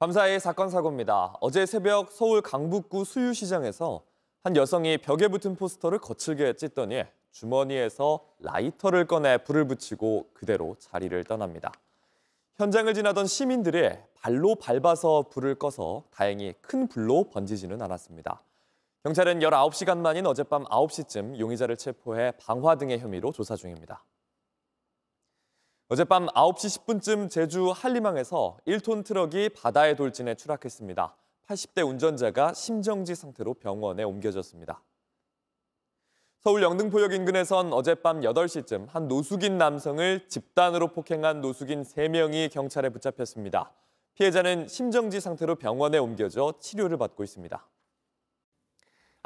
밤사이 사건 사고입니다. 어제 새벽 서울 강북구 수유시장에서 한 여성이 벽에 붙은 포스터를 거칠게 찢더니 주머니에서 라이터를 꺼내 불을 붙이고 그대로 자리를 떠납니다. 현장을 지나던 시민들이 발로 밟아서 불을 꺼서 다행히 큰 불로 번지지는 않았습니다. 경찰은 19시간 만인 어젯밤 9시쯤 용의자를 체포해 방화 등의 혐의로 조사 중입니다. 어젯밤 9시 10분쯤 제주 한림항에서 1톤 트럭이 바다에 돌진해 추락했습니다. 80대 운전자가 심정지 상태로 병원에 옮겨졌습니다. 서울 영등포역 인근에선 어젯밤 8시쯤 한 노숙인 남성을 집단으로 폭행한 노숙인 3명이 경찰에 붙잡혔습니다. 피해자는 심정지 상태로 병원에 옮겨져 치료를 받고 있습니다.